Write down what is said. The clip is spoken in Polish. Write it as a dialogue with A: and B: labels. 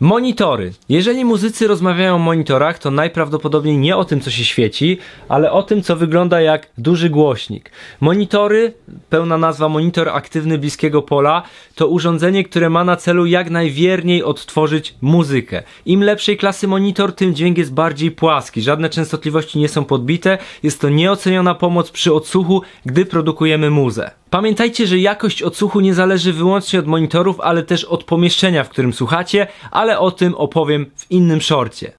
A: Monitory. Jeżeli muzycy rozmawiają o monitorach, to najprawdopodobniej nie o tym, co się świeci, ale o tym, co wygląda jak duży głośnik. Monitory, pełna nazwa monitor aktywny bliskiego pola, to urządzenie, które ma na celu jak najwierniej odtworzyć muzykę. Im lepszej klasy monitor, tym dźwięk jest bardziej płaski. Żadne częstotliwości nie są podbite, jest to nieoceniona pomoc przy odsłuchu, gdy produkujemy muzę. Pamiętajcie, że jakość odsłuchu nie zależy wyłącznie od monitorów, ale też od pomieszczenia, w którym słuchacie, ale o tym opowiem w innym shortzie.